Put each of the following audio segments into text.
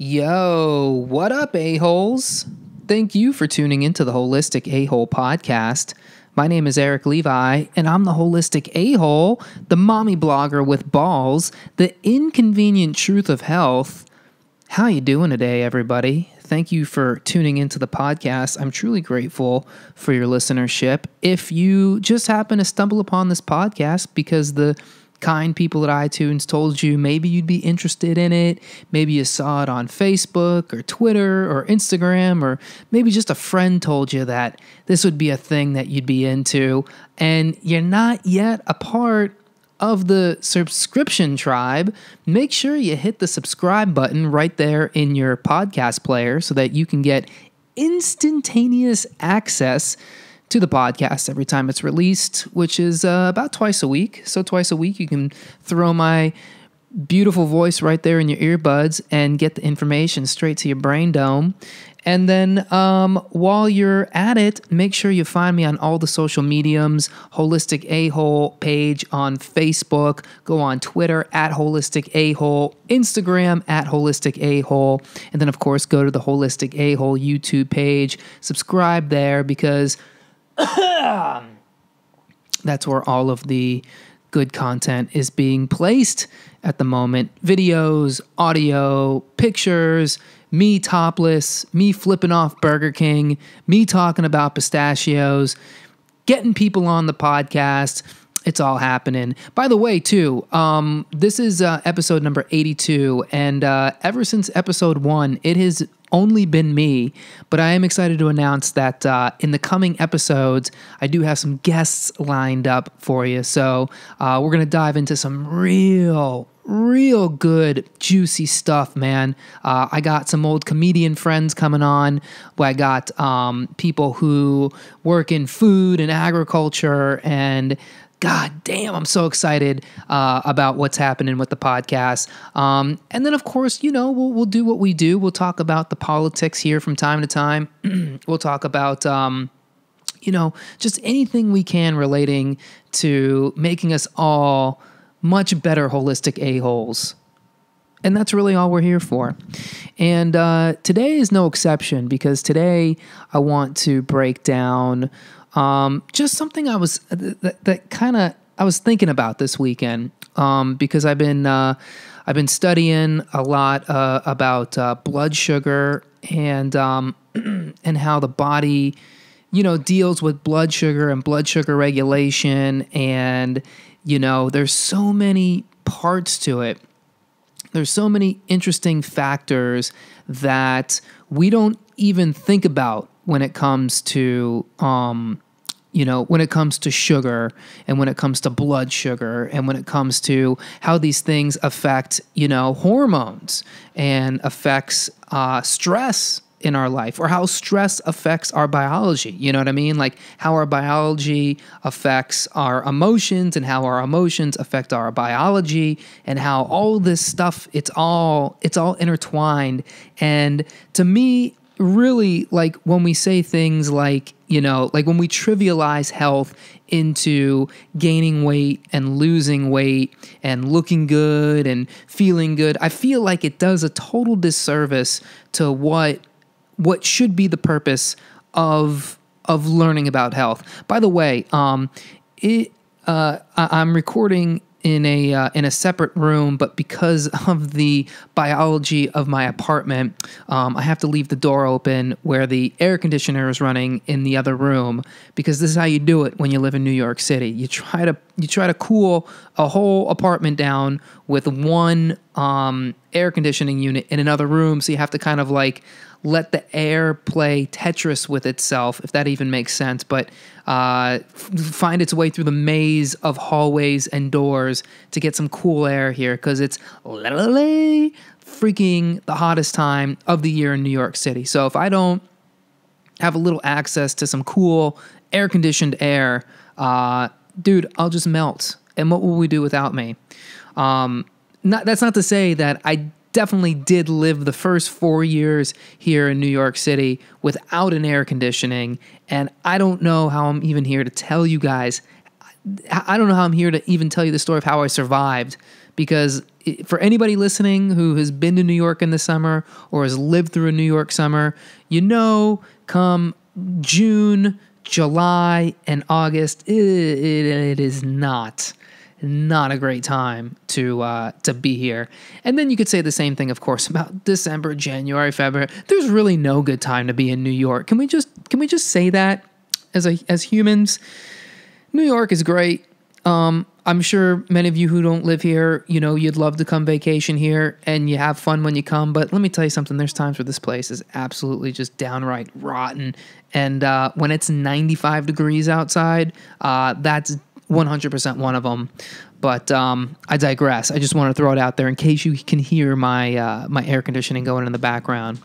Yo, what up, a-holes? Thank you for tuning into the Holistic A-Hole Podcast. My name is Eric Levi, and I'm the Holistic A-Hole, the mommy blogger with balls, the inconvenient truth of health. How you doing today, everybody? Thank you for tuning into the podcast. I'm truly grateful for your listenership. If you just happen to stumble upon this podcast because the kind people at iTunes told you maybe you'd be interested in it. Maybe you saw it on Facebook or Twitter or Instagram, or maybe just a friend told you that this would be a thing that you'd be into. And you're not yet a part of the subscription tribe, make sure you hit the subscribe button right there in your podcast player so that you can get instantaneous access to the podcast every time it's released, which is uh, about twice a week. So, twice a week, you can throw my beautiful voice right there in your earbuds and get the information straight to your brain dome. And then um, while you're at it, make sure you find me on all the social mediums Holistic A Hole page on Facebook. Go on Twitter at Holistic A Hole, Instagram at Holistic A Hole. And then, of course, go to the Holistic A Hole YouTube page. Subscribe there because That's where all of the good content is being placed at the moment videos, audio, pictures, me topless, me flipping off Burger King, me talking about pistachios, getting people on the podcast, it's all happening. By the way, too, um, this is uh, episode number 82, and uh, ever since episode one, it has only been me, but I am excited to announce that uh, in the coming episodes, I do have some guests lined up for you. So uh, we're going to dive into some real, real good, juicy stuff, man. Uh, I got some old comedian friends coming on. I got um, people who work in food and agriculture and God damn, I'm so excited uh, about what's happening with the podcast. Um, and then, of course, you know, we'll, we'll do what we do. We'll talk about the politics here from time to time. we'll talk about, um, you know, just anything we can relating to making us all much better holistic a-holes. And that's really all we're here for. And uh, today is no exception because today I want to break down um, just something I was uh, that, that kind of I was thinking about this weekend um, because I've been uh, I've been studying a lot uh, about uh, blood sugar and um, and how the body you know deals with blood sugar and blood sugar regulation and you know there's so many parts to it. There's so many interesting factors that we don't even think about when it comes to um, you know, when it comes to sugar and when it comes to blood sugar and when it comes to how these things affect, you know, hormones and affects uh, stress in our life or how stress affects our biology. You know what I mean? Like how our biology affects our emotions and how our emotions affect our biology and how all this stuff it's all it's all intertwined. And to me, really like when we say things like, you know, like when we trivialize health into gaining weight and losing weight and looking good and feeling good, I feel like it does a total disservice to what what should be the purpose of of learning about health. By the way, um, it uh, I, I'm recording in a uh, in a separate room, but because of the biology of my apartment, um, I have to leave the door open where the air conditioner is running in the other room because this is how you do it when you live in New York City. You try to you try to cool a whole apartment down with one um, air conditioning unit in another room, so you have to kind of like let the air play Tetris with itself, if that even makes sense, but uh, find its way through the maze of hallways and doors to get some cool air here because it's literally freaking the hottest time of the year in New York City. So if I don't have a little access to some cool air conditioned air, uh, dude, I'll just melt. And what will we do without me? Um, not, that's not to say that I definitely did live the first four years here in New York City without an air conditioning. And I don't know how I'm even here to tell you guys. I don't know how I'm here to even tell you the story of how I survived because for anybody listening who has been to New York in the summer or has lived through a New York summer, you know, come June, July, and August, it is not not a great time to uh, to be here. And then you could say the same thing, of course, about December, January, February. There's really no good time to be in New York. Can we just can we just say that as a as humans? New York is great. Um, I'm sure many of you who don't live here, you know, you'd love to come vacation here and you have fun when you come. But let me tell you something. There's times where this place is absolutely just downright rotten, and uh, when it's 95 degrees outside, uh, that's 100% one of them. But um, I digress. I just want to throw it out there in case you can hear my uh, my air conditioning going in the background.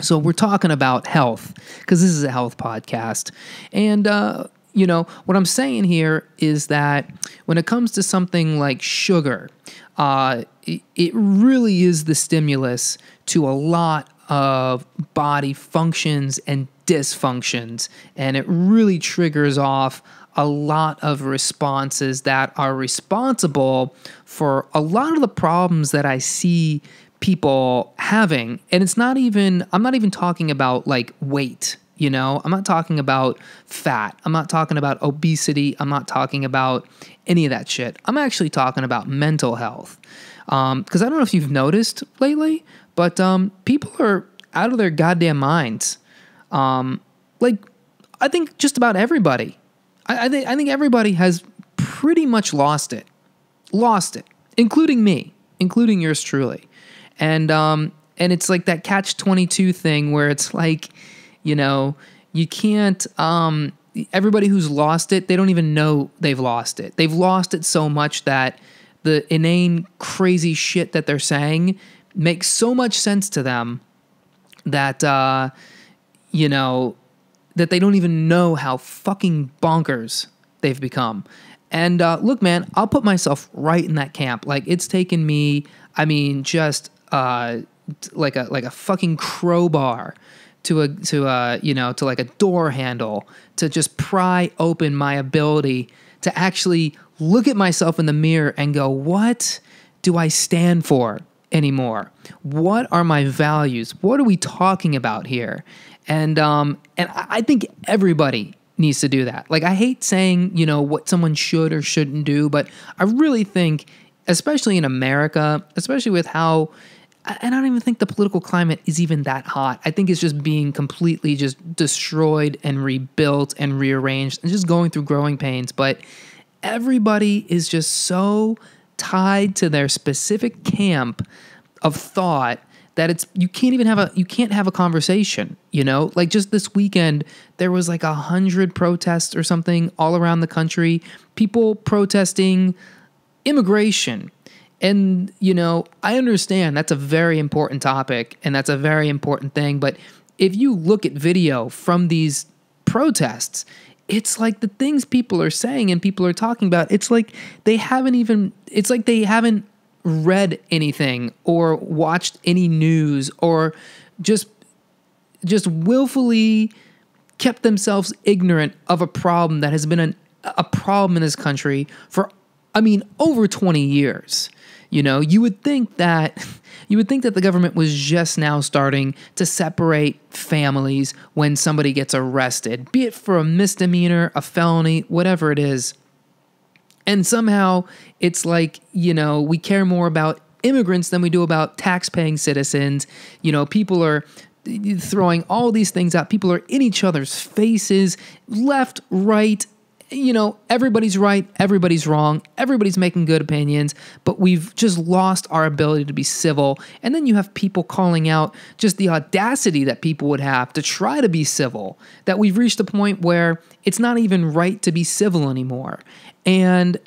So we're talking about health because this is a health podcast, and uh, you know what I'm saying here is that when it comes to something like sugar, uh, it, it really is the stimulus to a lot of body functions and dysfunctions, and it really triggers off a lot of responses that are responsible for a lot of the problems that I see people having. And it's not even, I'm not even talking about like weight. You know, I'm not talking about fat. I'm not talking about obesity. I'm not talking about any of that shit. I'm actually talking about mental health. Because um, I don't know if you've noticed lately, but um, people are out of their goddamn minds. Um, like, I think just about everybody. I, I think I think everybody has pretty much lost it, lost it, including me, including yours truly, and um, and it's like that catch twenty two thing where it's like, you know, you can't um, everybody who's lost it, they don't even know they've lost it. They've lost it so much that the inane, crazy shit that they're saying makes so much sense to them that, uh, you know, that they don't even know how fucking bonkers they've become. And uh, look, man, I'll put myself right in that camp. Like it's taken me, I mean, just uh, like a like a fucking crowbar to a to a you know to like a door handle to just pry open my ability to actually look at myself in the mirror and go, what do I stand for anymore? What are my values? What are we talking about here? And um, and I think everybody needs to do that. Like I hate saying, you know, what someone should or shouldn't do, but I really think especially in America, especially with how and I don't even think the political climate is even that hot. I think it's just being completely just destroyed and rebuilt and rearranged and just going through growing pains, but everybody is just so tied to their specific camp of thought that it's you can't even have a you can't have a conversation you know like just this weekend there was like a hundred protests or something all around the country people protesting immigration and you know i understand that's a very important topic and that's a very important thing but if you look at video from these protests it's like the things people are saying and people are talking about it's like they haven't even it's like they haven't read anything or watched any news or just just willfully kept themselves ignorant of a problem that has been an, a problem in this country for I mean over 20 years. You know, you would think that you would think that the government was just now starting to separate families when somebody gets arrested, be it for a misdemeanor, a felony, whatever it is. And somehow it's like, you know, we care more about immigrants than we do about tax-paying citizens. You know, people are throwing all these things out. People are in each other's faces, left, right, you know, everybody's right, everybody's wrong, everybody's making good opinions, but we've just lost our ability to be civil. And then you have people calling out just the audacity that people would have to try to be civil, that we've reached a point where it's not even right to be civil anymore. And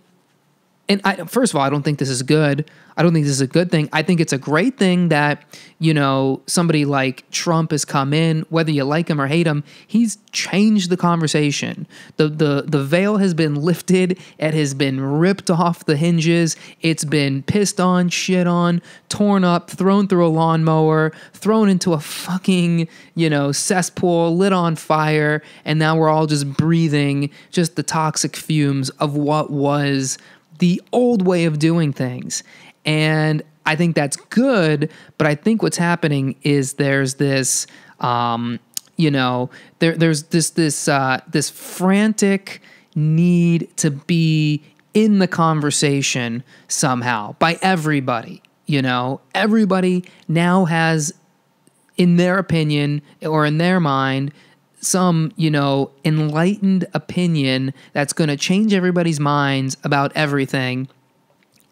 and I, first of all, I don't think this is good. I don't think this is a good thing. I think it's a great thing that, you know, somebody like Trump has come in, whether you like him or hate him, he's changed the conversation. The the the veil has been lifted, it has been ripped off the hinges, it's been pissed on, shit on, torn up, thrown through a lawnmower, thrown into a fucking, you know, cesspool, lit on fire, and now we're all just breathing just the toxic fumes of what was the old way of doing things. And I think that's good, but I think what's happening is there's this, um, you know, there, there's this this uh, this frantic need to be in the conversation somehow by everybody. You know, everybody now has, in their opinion or in their mind, some, you know, enlightened opinion that's going to change everybody's minds about everything.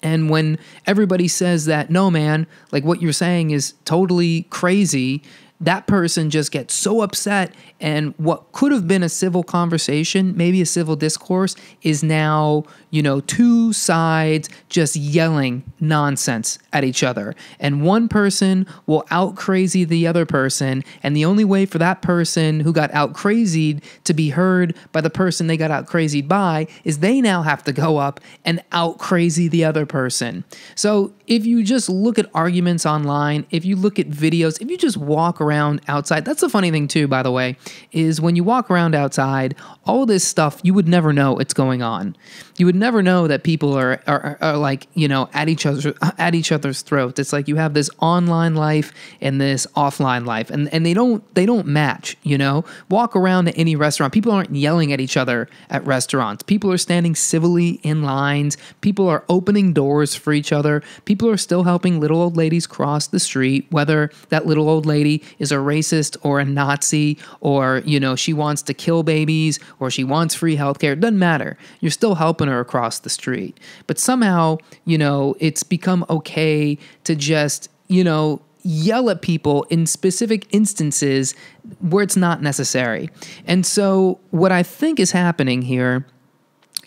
And when everybody says that, no, man, like what you're saying is totally crazy, that person just gets so upset. And what could have been a civil conversation, maybe a civil discourse, is now, you know, two sides just yelling nonsense at each other. And one person will out crazy the other person. And the only way for that person who got out crazied to be heard by the person they got out crazied by is they now have to go up and out crazy the other person. So if you just look at arguments online, if you look at videos, if you just walk around outside, that's the funny thing too, by the way, is when you walk around outside, all this stuff, you would never know it's going on. You would never know that people are, are, are like you know at each other at each other's throats. It's like you have this online life and this offline life, and and they don't they don't match. You know, walk around to any restaurant, people aren't yelling at each other at restaurants. People are standing civilly in lines. People are opening doors for each other. People are still helping little old ladies cross the street, whether that little old lady is a racist or a Nazi, or you know she wants to kill babies, or she wants free healthcare. It doesn't matter. You're still helping her across the street. But somehow, you know, it's become okay to just, you know, yell at people in specific instances where it's not necessary. And so, what I think is happening here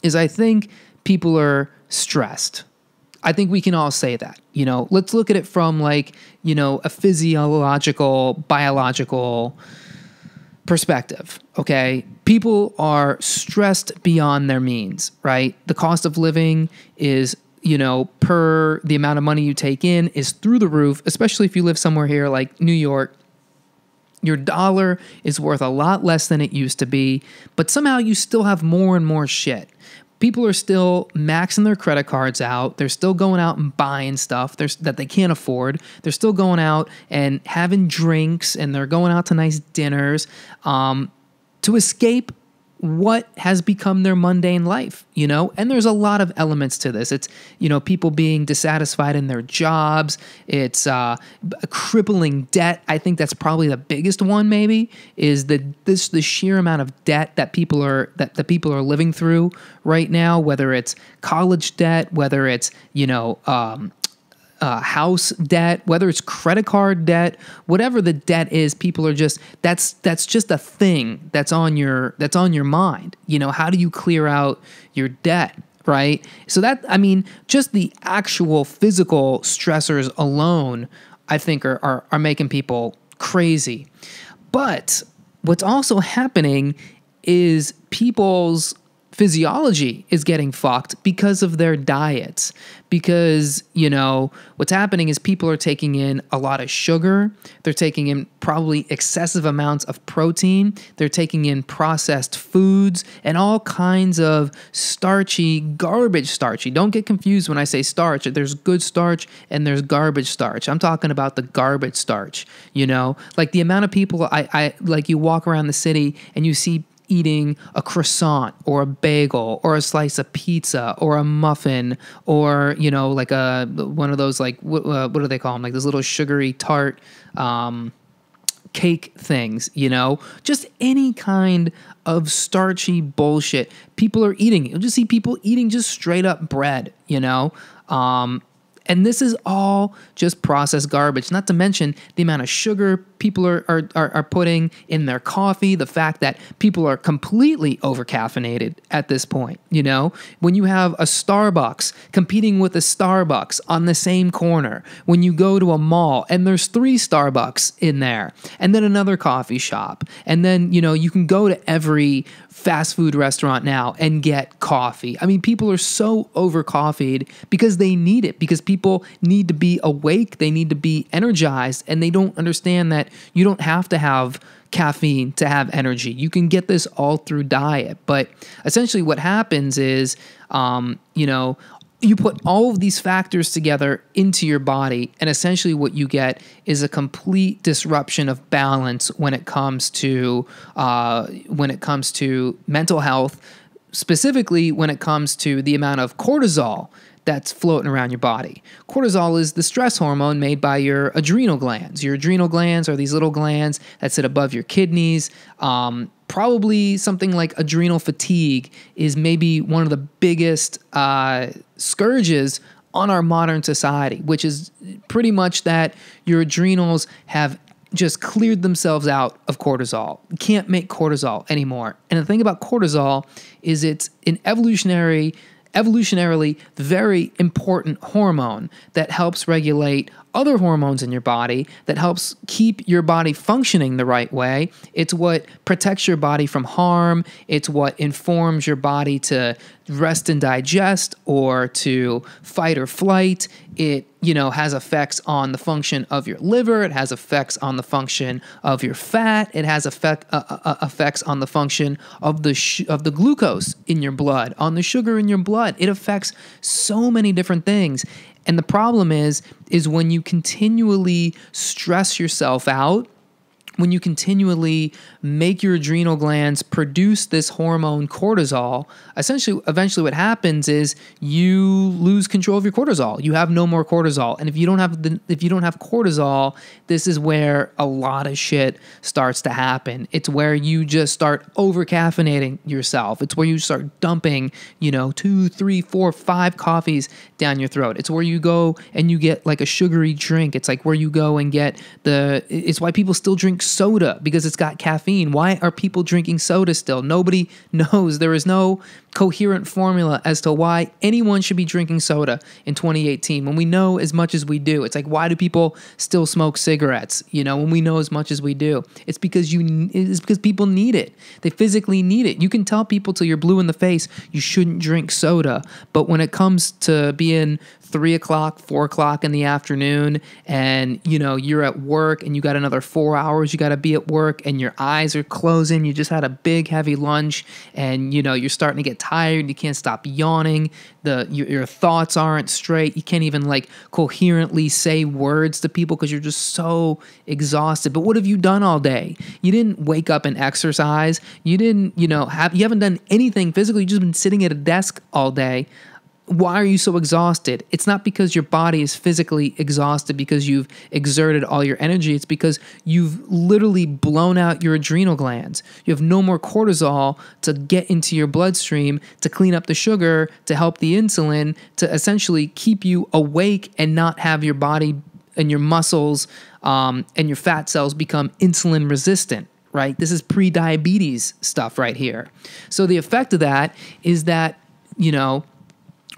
is I think people are stressed. I think we can all say that. You know, let's look at it from like, you know, a physiological, biological, perspective, okay? People are stressed beyond their means, right? The cost of living is, you know, per the amount of money you take in is through the roof, especially if you live somewhere here like New York. Your dollar is worth a lot less than it used to be, but somehow you still have more and more shit people are still maxing their credit cards out. They're still going out and buying stuff that they can't afford. They're still going out and having drinks and they're going out to nice dinners um, to escape what has become their mundane life, you know? And there's a lot of elements to this. It's, you know, people being dissatisfied in their jobs, it's uh, crippling debt. I think that's probably the biggest one maybe is the this the sheer amount of debt that people are that the people are living through right now, whether it's college debt, whether it's, you know, um, uh, house debt, whether it's credit card debt, whatever the debt is, people are just that's that's just a thing that's on your that's on your mind. You know, how do you clear out your debt, right? So that I mean, just the actual physical stressors alone, I think are are, are making people crazy. But what's also happening is people's physiology is getting fucked because of their diets. Because, you know, what's happening is people are taking in a lot of sugar. They're taking in probably excessive amounts of protein. They're taking in processed foods and all kinds of starchy, garbage starchy. Don't get confused when I say starch. There's good starch and there's garbage starch. I'm talking about the garbage starch, you know? Like the amount of people I, I like you walk around the city and you see eating a croissant or a bagel or a slice of pizza or a muffin or you know like a one of those like what, uh, what do they call them like those little sugary tart um, cake things you know just any kind of starchy bullshit people are eating you'll just see people eating just straight up bread you know um, and this is all just processed garbage, not to mention the amount of sugar, people are, are, are, putting in their coffee, the fact that people are completely over caffeinated at this point. You know, when you have a Starbucks competing with a Starbucks on the same corner, when you go to a mall and there's three Starbucks in there, and then another coffee shop, and then, you know, you can go to every fast food restaurant now and get coffee. I mean, people are so over coffeeed because they need it, because people need to be awake, they need to be energized, and they don't understand that you don't have to have caffeine to have energy. You can get this all through diet. But essentially, what happens is, um, you know, you put all of these factors together into your body, and essentially what you get is a complete disruption of balance when it comes to uh, when it comes to mental health, specifically when it comes to the amount of cortisol that's floating around your body. Cortisol is the stress hormone made by your adrenal glands. Your adrenal glands are these little glands that sit above your kidneys. Um, probably something like adrenal fatigue is maybe one of the biggest uh, scourges on our modern society, which is pretty much that your adrenals have just cleared themselves out of cortisol. Can't make cortisol anymore. And the thing about cortisol is it's an evolutionary evolutionarily very important hormone that helps regulate other hormones in your body, that helps keep your body functioning the right way. It's what protects your body from harm. It's what informs your body to rest and digest or to fight or flight. It you know, has effects on the function of your liver. It has effects on the function of your fat. It has effect, uh, uh, uh effects on the function of the of the glucose in your blood, on the sugar in your blood. It affects so many different things. And the problem is, is when you continually stress yourself out when you continually make your adrenal glands produce this hormone cortisol, essentially, eventually what happens is you lose control of your cortisol. You have no more cortisol, and if you don't have the, if you don't have cortisol, this is where a lot of shit starts to happen. It's where you just start over caffeinating yourself. It's where you start dumping, you know, two, three, four, five coffees down your throat. It's where you go and you get like a sugary drink. It's like where you go and get the. It's why people still drink soda because it's got caffeine. Why are people drinking soda still? Nobody knows. There is no coherent formula as to why anyone should be drinking soda in 2018 when we know as much as we do. It's like why do people still smoke cigarettes? You know, when we know as much as we do. It's because you it's because people need it. They physically need it. You can tell people till you're blue in the face you shouldn't drink soda, but when it comes to being three o'clock, four o'clock in the afternoon, and you know, you're at work and you got another four hours you got to be at work, and your eyes are closing. You just had a big, heavy lunch, and you know, you're starting to get tired. You can't stop yawning. The your, your thoughts aren't straight. You can't even like coherently say words to people because you're just so exhausted. But what have you done all day? You didn't wake up and exercise. You didn't, you know, have you haven't done anything physically. You've just been sitting at a desk all day why are you so exhausted? It's not because your body is physically exhausted because you've exerted all your energy. It's because you've literally blown out your adrenal glands. You have no more cortisol to get into your bloodstream, to clean up the sugar, to help the insulin, to essentially keep you awake and not have your body and your muscles um, and your fat cells become insulin resistant right? This is pre diabetes stuff right here. So the effect of that is that, you know,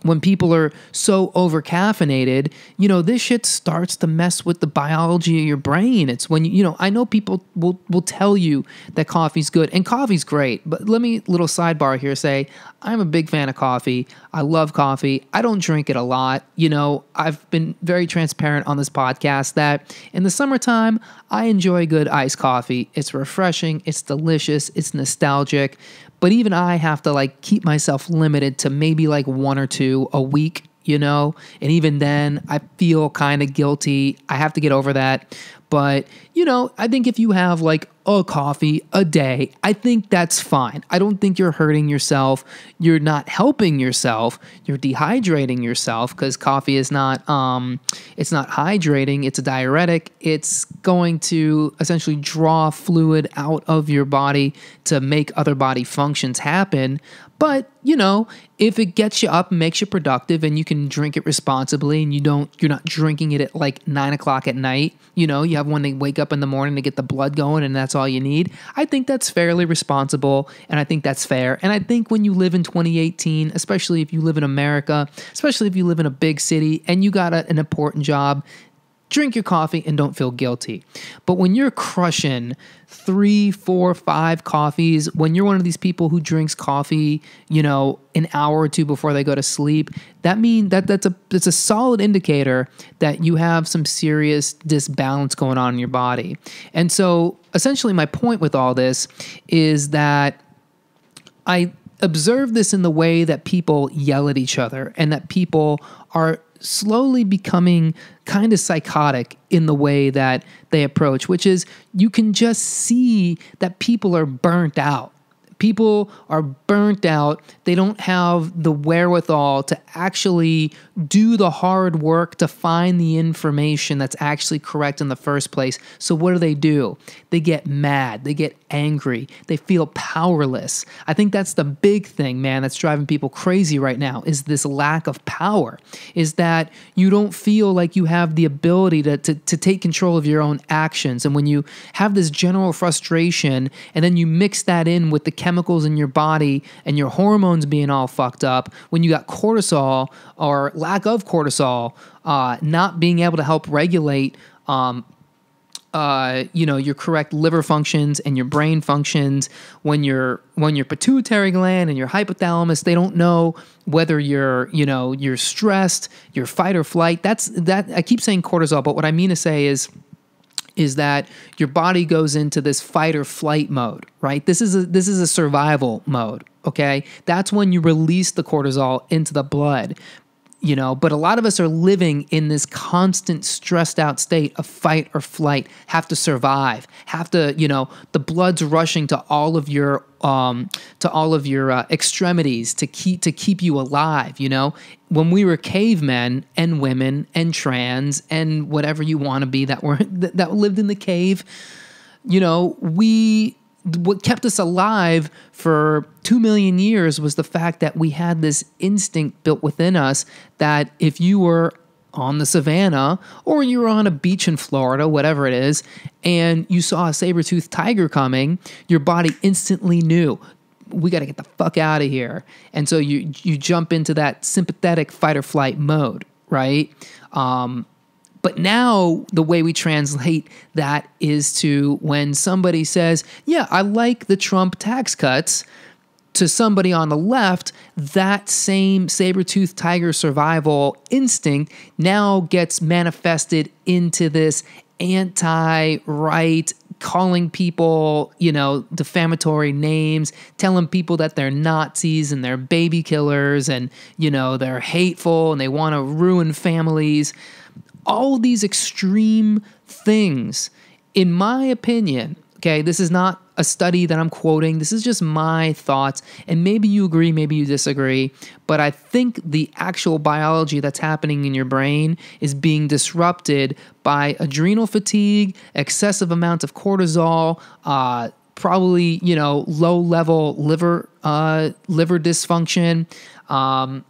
when people are so over caffeinated, you know, this shit starts to mess with the biology of your brain. It's when you, you know, I know people will will tell you that coffee's good and coffee's great, but let me little sidebar here say I'm a big fan of coffee. I love coffee. I don't drink it a lot. You know, I've been very transparent on this podcast that in the summertime, I enjoy good iced coffee. It's refreshing, it's delicious, it's nostalgic. But even I have to like keep myself limited to maybe like one or two a week you know? And even then, I feel kind of guilty. I have to get over that. But, you know, I think if you have like a coffee a day, I think that's fine. I don't think you're hurting yourself. You're not helping yourself. You're dehydrating yourself because coffee is not um it's not hydrating, it's a diuretic. It's going to essentially draw fluid out of your body to make other body functions happen. But, you know, if it gets you up makes you productive and you can drink it responsibly and you don't, you're not drinking it at like nine o'clock at night, you know, you have one to wake up in the morning to get the blood going and that's all you need. I think that's fairly responsible and I think that's fair. And I think when you live in 2018, especially if you live in America, especially if you live in a big city and you got a, an important job, drink your coffee and don't feel guilty. But when you're crushing three, four, five coffees, when you're one of these people who drinks coffee, you know, an hour or two before they go to sleep, that mean that that's a that's a solid indicator that you have some serious disbalance going on in your body. And so essentially my point with all this is that I observe this in the way that people yell at each other and that people are slowly becoming kind of psychotic in the way that they approach, which is you can just see that people are burnt out people are burnt out. They don't have the wherewithal to actually do the hard work to find the information that's actually correct in the first place. So, what do they do? They get mad, they get angry, they feel powerless. I think that's the big thing, man, that's driving people crazy right now is this lack of power, is that you don't feel like you have the ability to, to, to take control of your own actions. And when you have this general frustration and then you mix that in with the chemicals in your body and your hormones being all fucked up, when you got cortisol or lack of cortisol uh, not being able to help regulate um, uh, you know your correct liver functions and your brain functions when your when your pituitary gland and your hypothalamus they don't know whether you're you know you're stressed your fight or flight that's that i keep saying cortisol but what i mean to say is is that your body goes into this fight or flight mode, right? This is a, this is a survival mode, okay? That's when you release the cortisol into the blood you know, but a lot of us are living in this constant stressed out state of fight or flight, have to survive, have to, you know, the blood's rushing to all of your um to all of your uh, extremities to keep to keep you alive, you know. When we were cavemen and women and trans and whatever you want to be that were that lived in the cave, you know, we what kept us alive for two million years was the fact that we had this instinct built within us that if you were on the savannah or you were on a beach in Florida, whatever it is, and you saw a saber toothed tiger coming, your body instantly knew. We got to get the fuck out of here, and so you you jump into that sympathetic fight or flight mode, right? Um, but now the way we translate that is to when somebody says, Yeah, I like the Trump tax cuts to somebody on the left, that same saber-toothed tiger survival instinct now gets manifested into this anti-right calling people, you know, defamatory names, telling people that they're Nazis and they're baby killers and, you know, they're hateful and they want to ruin families all these extreme things, in my opinion, okay, this is not a study that I'm quoting. This is just my thoughts. And maybe you agree, maybe you disagree. But I think the actual biology that's happening in your brain is being disrupted by adrenal fatigue, excessive amounts of cortisol, uh, probably, you know, low level liver, uh, liver dysfunction. Um,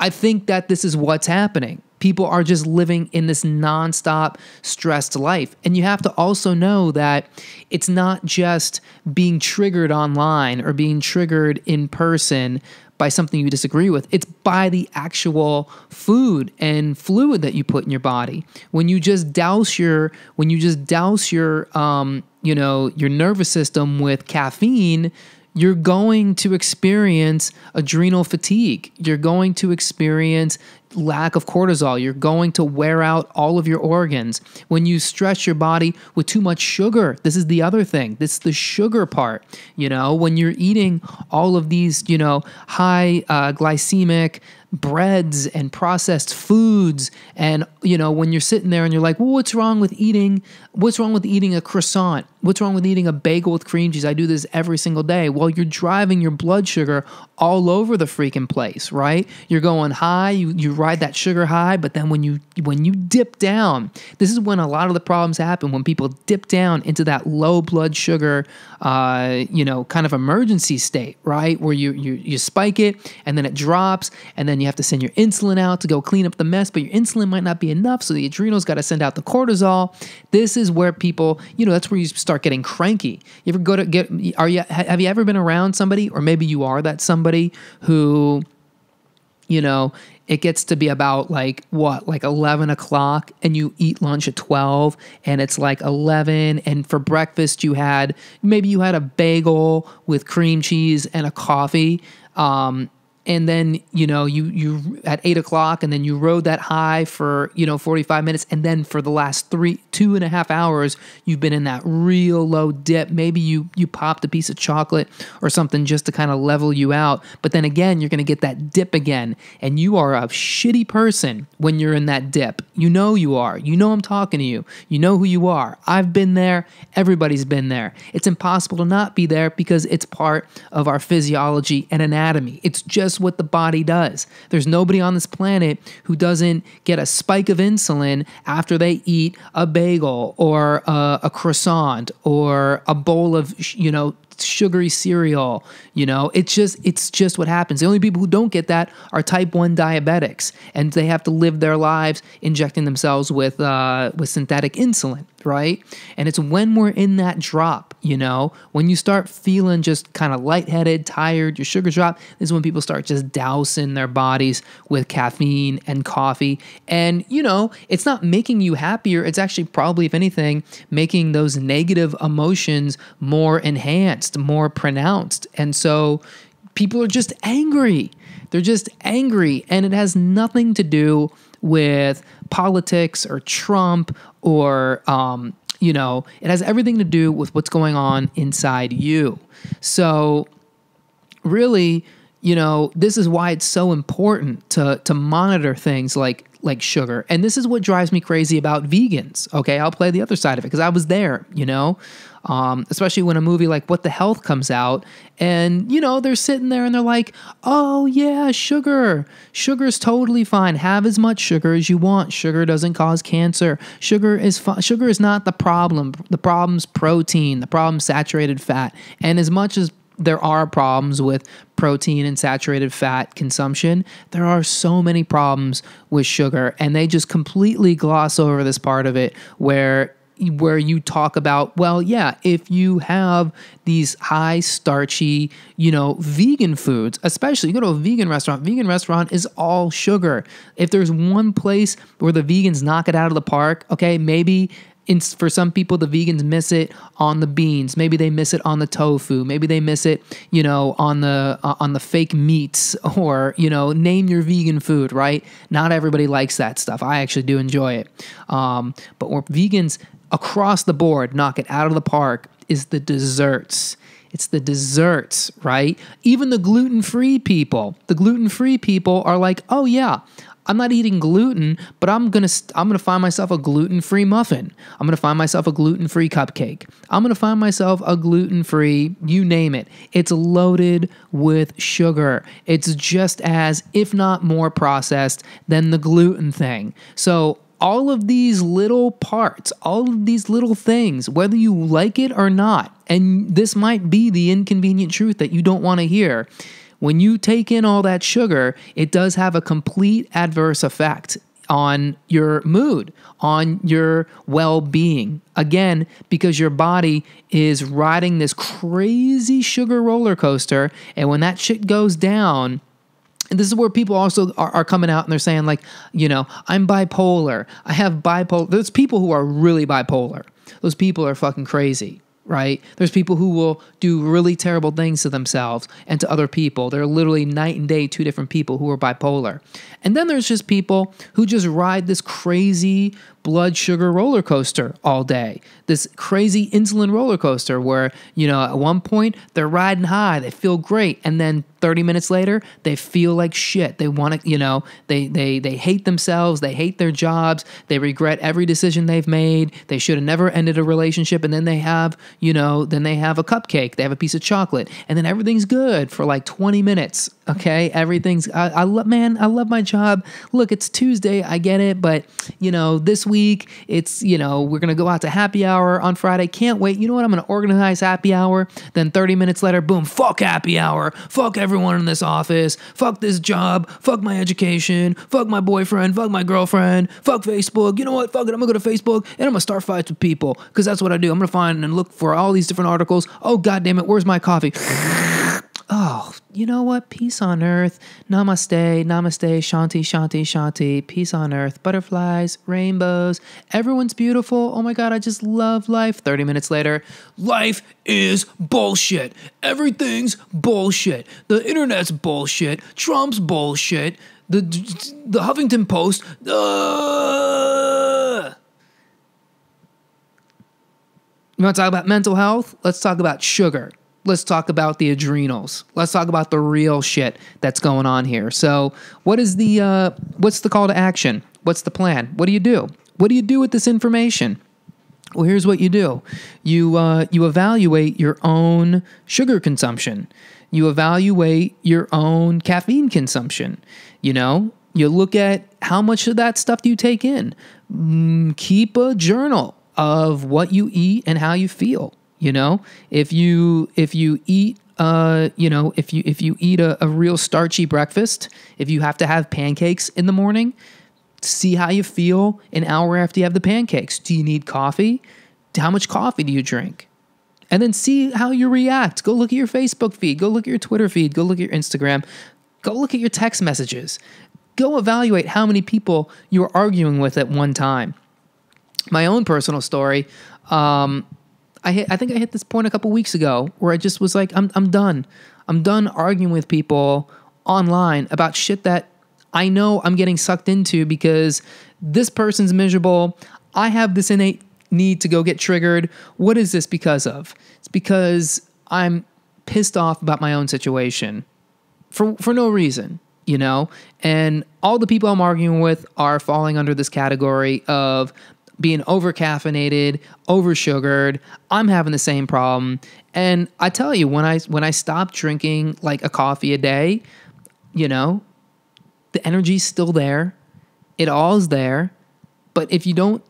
I think that this is what's happening people are just living in this nonstop stressed life. And you have to also know that it's not just being triggered online or being triggered in person by something you disagree with. It's by the actual food and fluid that you put in your body. When you just douse your when you just douse your um, you know, your nervous system with caffeine, you're going to experience adrenal fatigue. You're going to experience lack of cortisol. You're going to wear out all of your organs. When you stress your body with too much sugar, this is the other thing. This is the sugar part. You know, when you're eating all of these, you know, high uh, glycemic breads and processed foods, and, you know, when you're sitting there and you're like, well, what's wrong with eating What's wrong with eating a croissant? What's wrong with eating a bagel with cream cheese? I do this every single day. Well, you're driving your blood sugar all over the freaking place, right? You're going high, you, you ride that sugar high, but then when you when you dip down, this is when a lot of the problems happen when people dip down into that low blood sugar uh, you know, kind of emergency state, right? Where you you you spike it and then it drops, and then you have to send your insulin out to go clean up the mess, but your insulin might not be enough, so the adrenals gotta send out the cortisol. This is is where people, you know, that's where you start getting cranky. You ever go to get? Are you? Have you ever been around somebody, or maybe you are that somebody who, you know, it gets to be about like what like 11 o'clock and you eat lunch at 12 and it's like 11 and for breakfast you had maybe you had a bagel with cream cheese and a coffee um, and then you know you you at eight o'clock and then you rode that high for you know 45 minutes and then for the last three two and a half hours you've been in that real low dip maybe you you popped a piece of chocolate or something just to kind of level you out but then again you're going to get that dip again and you are a shitty person when you're in that dip you know you are you know i'm talking to you you know who you are i've been there everybody's been there it's impossible to not be there because it's part of our physiology and anatomy it's just just what the body does. There's nobody on this planet who doesn't get a spike of insulin after they eat a bagel or a, a croissant or a bowl of, you know, sugary cereal you know it's just it's just what happens the only people who don't get that are type 1 diabetics and they have to live their lives injecting themselves with uh, with synthetic insulin right? And it's when we're in that drop, you know, when you start feeling just kind of lightheaded, tired, your sugar drop, is when people start just dousing their bodies with caffeine and coffee. And, you know, it's not making you happier. It's actually probably, if anything, making those negative emotions more enhanced, more pronounced. And so, People are just angry. They're just angry, and it has nothing to do with politics or Trump or, um, you know, it has everything to do with what's going on inside you. So, really, you know, this is why it's so important to, to monitor things like like sugar. And this is what drives me crazy about vegans. Okay, I'll play the other side of it because I was there, you know? um, especially when a movie like What the Health comes out, and you know they're sitting there and they're like, "Oh yeah, sugar. Sugar's totally fine. Have as much sugar as you want. Sugar doesn't cause cancer. Sugar is fu- sugar is not the problem. The problem's protein. The problem's saturated fat. And as much as there are problems with protein and saturated fat consumption. There are so many problems with sugar, and they just completely gloss over this part of it where where you talk about, well, yeah, if you have these high starchy, you know, vegan foods, especially you go to a vegan restaurant, vegan restaurant is all sugar. If there's one place where the vegans knock it out of the park, okay, maybe for some people the vegans miss it on the beans maybe they miss it on the tofu maybe they miss it you know on the uh, on the fake meats or you know name your vegan food right not everybody likes that stuff i actually do enjoy it um, but vegans across the board knock it out of the park is the desserts. It's the desserts, right? Even the gluten free people, the gluten free people are like, oh yeah, I'm not eating gluten, but I'm gonna I'm gonna find myself a gluten free muffin. I'm gonna find myself a gluten free cupcake. I'm gonna find myself a gluten free, you name it. It's loaded with sugar. It's just as, if not more, processed than the gluten thing. So all of these little parts, all of these little things, whether you like it or not. And this might be the inconvenient truth that you don't want to hear. When you take in all that sugar, it does have a complete adverse effect on your mood, on your well being. Again, because your body is riding this crazy sugar roller coaster. And when that shit goes down, and this is where people also are, are, coming out and they're saying, like, you know, I'm bipolar. I have bipolar. There's people who are really bipolar. Those people are fucking crazy, right? There's people who will do really terrible things to themselves and to other people. They're literally night and day two different people who are bipolar. And then there's just people who just ride this crazy blood sugar roller coaster all day. This crazy insulin roller coaster where, you know, at one point they're riding high, they feel great, and then 30 minutes later, they feel like shit. They want to, you know, they they they hate themselves, they hate their jobs, they regret every decision they've made. They should have never ended a relationship and then they have, you know, then they have a cupcake, they have a piece of chocolate, and then everything's good for like 20 minutes Okay, everything's. I, I love, man. I love my job. Look, it's Tuesday. I get it, but you know, this week it's you know we're gonna go out to happy hour on Friday. Can't wait. You know what? I'm gonna organize happy hour. Then 30 minutes later, boom, fuck happy hour. Fuck everyone in this office. Fuck this job. Fuck my education. Fuck my boyfriend. Fuck my girlfriend. Fuck Facebook. You know what? Fuck it. I'm gonna go to Facebook and I'm gonna start fights with people because that's what I do. I'm gonna find and look for all these different articles. Oh god damn it! Where's my coffee? oh, you know what? Peace on earth. Namaste, namaste, shanti, shanti, shanti. Peace on earth. Butterflies, rainbows. Everyone's beautiful. Oh my God, I just love life. 30 minutes later, life is bullshit. Everything's bullshit. The internet's bullshit. Trump's bullshit. The, the Huffington Post. Uh... You want to talk about mental health? Let's talk about sugar let's talk about the adrenals. Let's talk about the real shit that's going on here. So, what is the uh, what's the call to action? What's the plan? What do you do? What do you do with this information? Well, here's what you do: you uh, you evaluate your own sugar consumption. You evaluate your own caffeine consumption. You know, you look at how much of that stuff do you take in. Mm, keep a journal of what you eat and how you feel you know if you if you eat uh, you know if you if you eat a, a real starchy breakfast if you have to have pancakes in the morning see how you feel an hour after you have the pancakes do you need coffee how much coffee do you drink and then see how you react. Go look at your Facebook feed, go look at your Twitter feed, go look at your Instagram, go look at your text messages. Go evaluate how many people you're arguing with at one time. My own personal story um, I hit, I think I hit this point a couple weeks ago where I just was like, I'm I'm done. I'm done arguing with people online about shit that I know I'm getting sucked into because this person's miserable. I have this innate need to go get triggered. What is this because of? It's because I'm pissed off about my own situation for for no reason, you know? And all the people I'm arguing with are falling under this category of being over caffeinated, over sugared. I'm having the same problem. And I tell you, when I when I stop drinking like a coffee a day, you know, the energy's still there. It all's there. But if you don't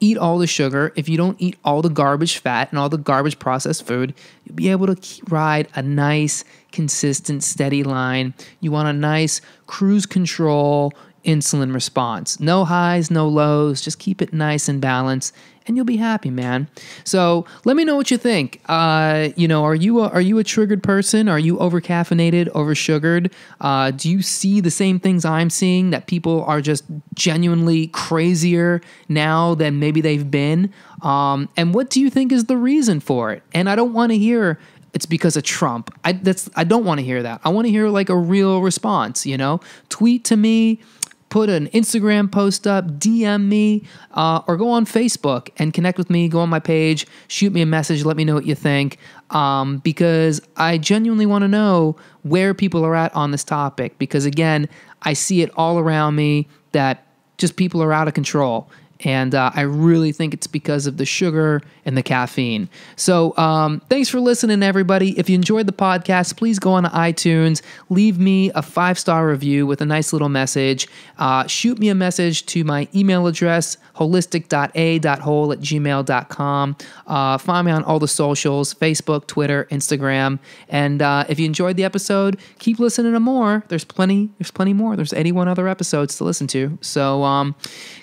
eat all the sugar, if you don't eat all the garbage fat and all the garbage processed food, you'll be able to ride a nice, consistent, steady line. You want a nice cruise control insulin response. No highs, no lows, just keep it nice and balanced and you'll be happy, man. So let me know what you think. Uh, you know, are you a, are you a triggered person? Are you over caffeinated, over sugared? Uh, do you see the same things I'm seeing that people are just genuinely crazier now than maybe they've been? Um, and what do you think is the reason for it? And I don't want to hear it's because of Trump. I that's I don't want to hear that. I want to hear like a real response. You know, tweet to me put an Instagram post up, DM me, uh, or go on Facebook and connect with me. Go on my page, shoot me a message, let me know what you think, um, because I genuinely want to know where people are at on this topic. Because again, I see it all around me that just people are out of control. And uh, I really think it's because of the sugar and the caffeine. So, um, thanks for listening, everybody. If you enjoyed the podcast, please go on to iTunes, leave me a five star review with a nice little message. Uh, shoot me a message to my email address, holistic.a.whole at gmail.com. Uh, find me on all the socials Facebook, Twitter, Instagram. And uh, if you enjoyed the episode, keep listening to more. There's plenty, there's plenty more. There's 81 other episodes to listen to. So, um,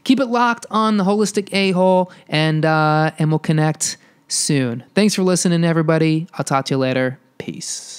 keep it locked on the holistic a hole, and, uh, and we'll connect soon. Thanks for listening, everybody. I'll talk to you later. Peace.